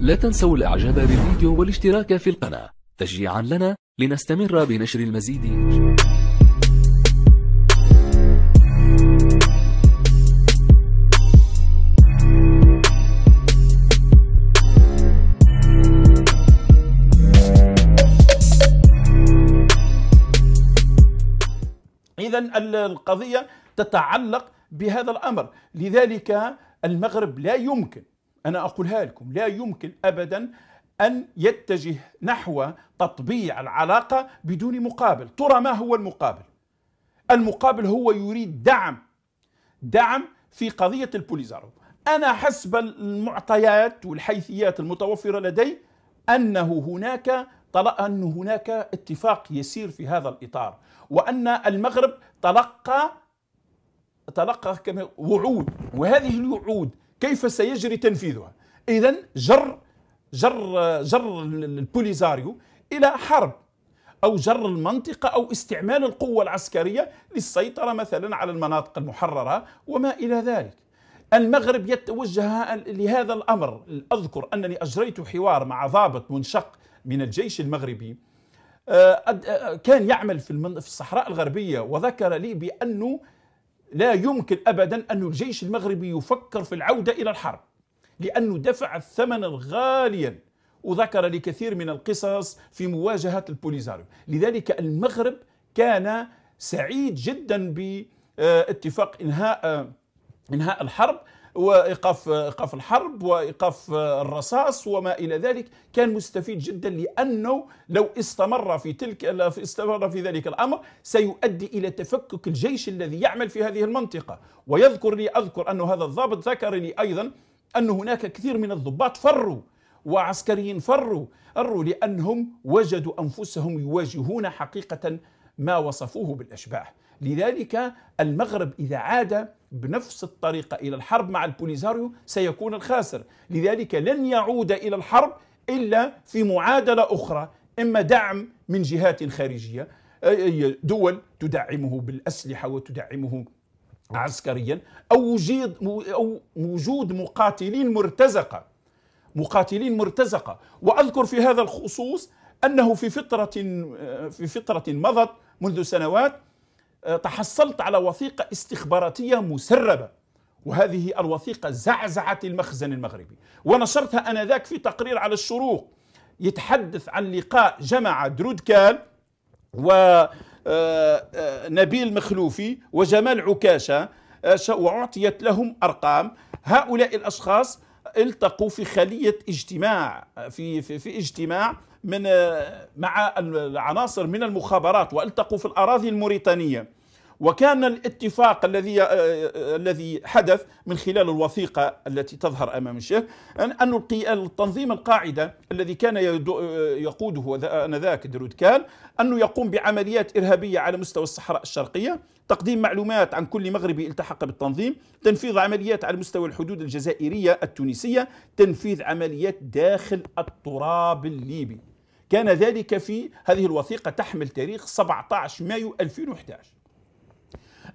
لا تنسوا الإعجاب بالفيديو والاشتراك في القناة تشجيعا لنا لنستمر بنشر المزيد إذا القضية تتعلق بهذا الأمر لذلك المغرب لا يمكن أنا أقولها لكم لا يمكن أبدا أن يتجه نحو تطبيع العلاقة بدون مقابل ترى ما هو المقابل المقابل هو يريد دعم دعم في قضية البوليزارو أنا حسب المعطيات والحيثيات المتوفرة لدي أنه هناك طلع أن هناك اتفاق يسير في هذا الإطار وأن المغرب تلقى تلقى وعود وهذه الوعود كيف سيجري تنفيذها إذا جر جر جر البوليزاريو إلى حرب أو جر المنطقة أو استعمال القوة العسكرية للسيطرة مثلا على المناطق المحررة وما إلى ذلك المغرب يتوجه لهذا الأمر أذكر أنني أجريت حوار مع ضابط منشق من الجيش المغربي آه، آه، كان يعمل في الصحراء الغربية وذكر لي بأنه لا يمكن ابدا ان الجيش المغربي يفكر في العوده الى الحرب لانه دفع الثمن غاليا وذكر لكثير من القصص في مواجهه البوليزاريو لذلك المغرب كان سعيد جدا باتفاق انهاء انهاء الحرب وايقاف ايقاف الحرب وايقاف الرصاص وما الى ذلك كان مستفيد جدا لانه لو استمر في تلك استمر في ذلك الامر سيؤدي الى تفكك الجيش الذي يعمل في هذه المنطقه ويذكر لي اذكر ان هذا الضابط ذكر لي ايضا ان هناك كثير من الضباط فروا وعسكريين فروا فروا لانهم وجدوا انفسهم يواجهون حقيقه ما وصفوه بالأشباح لذلك المغرب إذا عاد بنفس الطريقة إلى الحرب مع البوليزاريو سيكون الخاسر لذلك لن يعود إلى الحرب إلا في معادلة أخرى إما دعم من جهات خارجية دول تدعمه بالأسلحة وتدعمه عسكريا أو وجود, أو وجود مقاتلين مرتزقة مقاتلين مرتزقة وأذكر في هذا الخصوص أنه في فترة في فترة مضت منذ سنوات آه، تحصلت على وثيقة استخباراتية مسربة وهذه الوثيقة زعزعت المخزن المغربي ونشرتها أنذاك في تقرير على الشروق يتحدث عن لقاء جمع درودكال ونبيل آه، آه، مخلوفي وجمال عكاشة وأعطيت لهم أرقام هؤلاء الأشخاص التقوا في خلية اجتماع في, في, في اجتماع من آه، مع العناصر من المخابرات والتقوا في الاراضي الموريتانيه وكان الاتفاق الذي آه، آه، الذي حدث من خلال الوثيقه التي تظهر امام الشيخ ان التنظيم القاعده الذي كان يقوده انذاك درودكال انه يقوم بعمليات ارهابيه على مستوى الصحراء الشرقيه تقديم معلومات عن كل مغربي التحق بالتنظيم تنفيذ عمليات على مستوى الحدود الجزائريه التونسيه تنفيذ عمليات داخل التراب الليبي كان ذلك في هذه الوثيقة تحمل تاريخ 17 مايو 2011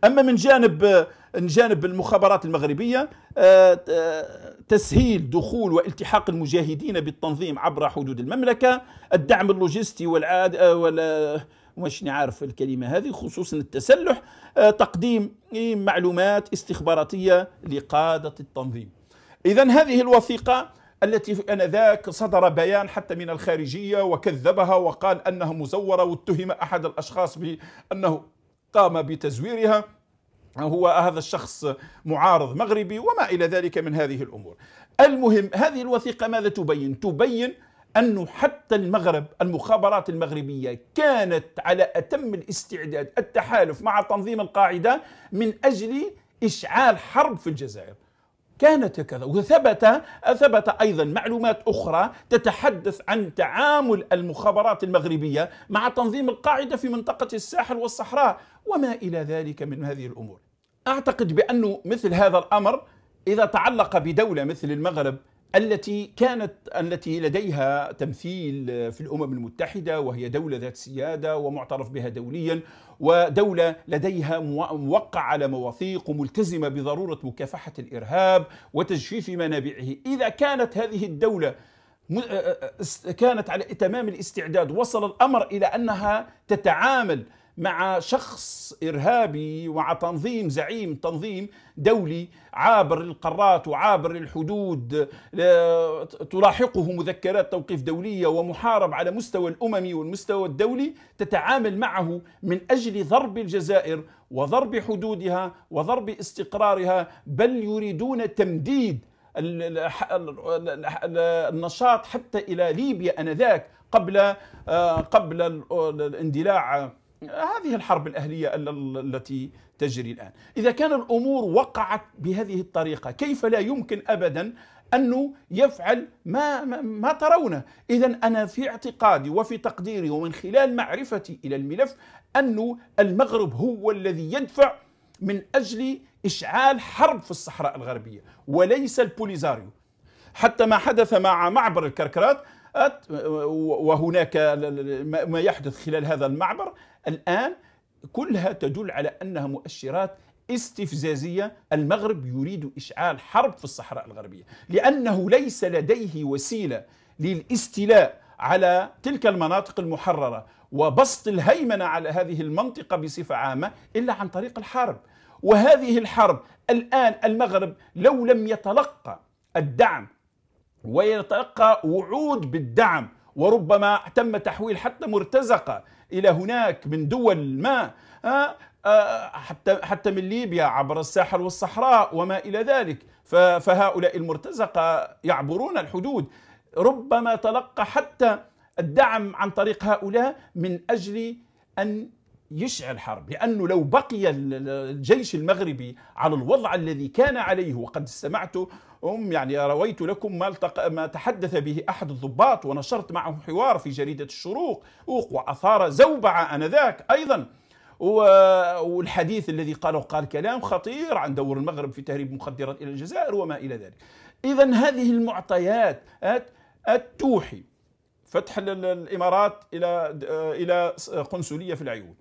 أما من جانب من جانب المخابرات المغربية آه، آه، تسهيل دخول والتحاق المجاهدين بالتنظيم عبر حدود المملكة الدعم اللوجستي والعاد آه، ولا مش نعرف الكلمة هذه خصوصا التسلح تقديم معلومات استخباراتية لقادة التنظيم إذا هذه الوثيقة التي انذاك صدر بيان حتى من الخارجيه وكذبها وقال انها مزوره واتهم احد الاشخاص بانه قام بتزويرها هو هذا الشخص معارض مغربي وما الى ذلك من هذه الامور. المهم هذه الوثيقه ماذا تبين؟ تبين أنه حتى المغرب المخابرات المغربية كانت على أتم الاستعداد التحالف مع تنظيم القاعدة من أجل إشعال حرب في الجزائر كانت كذا وثبت ثبت ايضا معلومات اخرى تتحدث عن تعامل المخابرات المغربيه مع تنظيم القاعده في منطقه الساحل والصحراء وما الى ذلك من هذه الامور. اعتقد بانه مثل هذا الامر اذا تعلق بدوله مثل المغرب التي كانت التي لديها تمثيل في الامم المتحده وهي دوله ذات سياده ومعترف بها دوليا ودوله لديها موقع على مواثيق وملتزمه بضروره مكافحه الارهاب وتجفيف منابعه، اذا كانت هذه الدوله كانت على تمام الاستعداد وصل الامر الى انها تتعامل مع شخص إرهابي ومع تنظيم زعيم تنظيم دولي عابر القارات وعابر الحدود آه، تلاحقه مذكرات توقيف دولية ومحارب على مستوى الأممي والمستوى الدولي تتعامل معه من أجل ضرب الجزائر وضرب حدودها وضرب استقرارها بل يريدون تمديد النشاط حتى إلى ليبيا أنذاك قبل آه، قبل الاندلاع هذه الحرب الأهلية التي تجري الآن إذا كان الأمور وقعت بهذه الطريقة كيف لا يمكن أبدا أنه يفعل ما, ما, ما ترونه إذا أنا في اعتقادي وفي تقديري ومن خلال معرفتي إلى الملف أن المغرب هو الذي يدفع من أجل إشعال حرب في الصحراء الغربية وليس البوليزاريو حتى ما حدث مع معبر الكركرات وهناك ما يحدث خلال هذا المعبر الآن كلها تدل على أنها مؤشرات استفزازية المغرب يريد إشعال حرب في الصحراء الغربية لأنه ليس لديه وسيلة للاستيلاء على تلك المناطق المحررة وبسط الهيمنة على هذه المنطقة بصفة عامة إلا عن طريق الحرب وهذه الحرب الآن المغرب لو لم يتلقى الدعم ويتلقى وعود بالدعم وربما تم تحويل حتى مرتزقة إلى هناك من دول ما آه، آه، حتى حتى من ليبيا عبر الساحل والصحراء وما إلى ذلك فهؤلاء المرتزقة يعبرون الحدود ربما تلقى حتى الدعم عن طريق هؤلاء من أجل أن يشعل حرب لأنه لو بقي الجيش المغربي على الوضع الذي كان عليه وقد سمعت أم يعني رويت لكم ما, التق... ما تحدث به أحد الضباط ونشرت معه حوار في جريدة الشروق وأثار زوبعة آنذاك أيضا والحديث الذي قاله قال كلام خطير عن دور المغرب في تهريب مخدرات إلى الجزائر وما إلى ذلك إذا هذه المعطيات توحي فتح الامارات الى الى قنصليه في العيون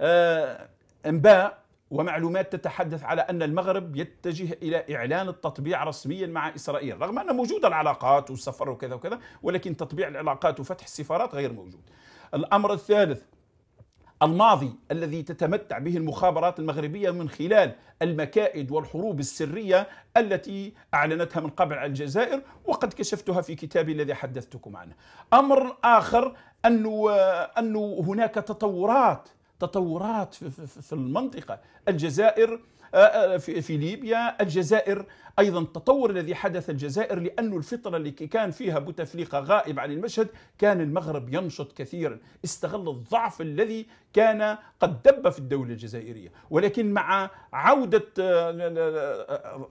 آه، انباء ومعلومات تتحدث على ان المغرب يتجه الى اعلان التطبيع رسميا مع اسرائيل، رغم ان موجوده العلاقات والسفر وكذا وكذا، ولكن تطبيع العلاقات وفتح السفارات غير موجود. الامر الثالث الماضي الذي تتمتع به المخابرات المغربيه من خلال المكائد والحروب السريه التي اعلنتها من قبل على الجزائر وقد كشفتها في كتابي الذي حدثتكم عنه. امر اخر انه آه، انه هناك تطورات تطورات في المنطقة الجزائر في ليبيا الجزائر ايضا التطور الذي حدث الجزائر لانه الفتره التي كان فيها بوتفليقه غائب عن المشهد كان المغرب ينشط كثيرا استغل الضعف الذي كان قد دب في الدوله الجزائريه ولكن مع عوده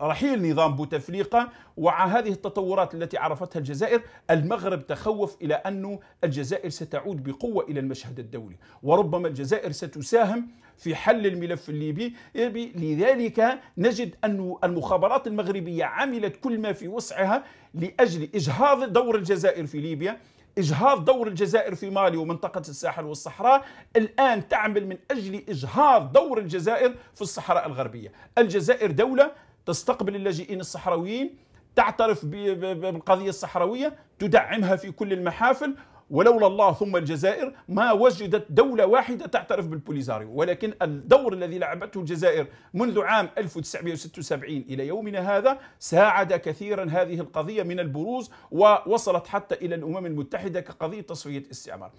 رحيل نظام بوتفليقه وهذه التطورات التي عرفتها الجزائر المغرب تخوف الى انه الجزائر ستعود بقوه الى المشهد الدولي وربما الجزائر ستساهم في حل الملف الليبي لذلك نجد أن المخابرات المغربية عملت كل ما في وسعها لأجل إجهاض دور الجزائر في ليبيا إجهاض دور الجزائر في مالي ومنطقة الساحل والصحراء الآن تعمل من أجل إجهاض دور الجزائر في الصحراء الغربية الجزائر دولة تستقبل اللاجئين الصحراويين تعترف بالقضية الصحراوية تدعمها في كل المحافل ولولا الله ثم الجزائر ما وجدت دولة واحدة تعترف بالبوليزاريو ولكن الدور الذي لعبته الجزائر منذ عام 1976 إلى يومنا هذا ساعد كثيرا هذه القضية من البروز ووصلت حتى إلى الأمم المتحدة كقضية تصفية استعمار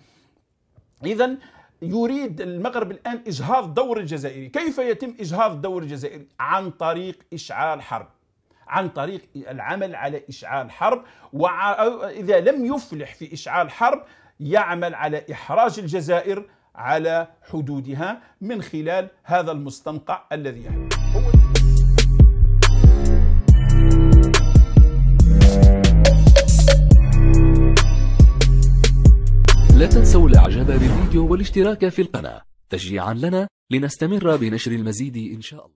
إذا يريد المغرب الآن إجهاض دور الجزائري كيف يتم إجهاض دور الجزائري؟ عن طريق إشعال حرب عن طريق العمل على إشعال حرب وإذا لم يفلح في إشعال حرب يعمل على إحراج الجزائر على حدودها من خلال هذا المستنقع الذي يحدث لا تنسوا الاعجاب بالفيديو والاشتراك في القناة تشجيعا لنا لنستمر بنشر المزيد ان شاء الله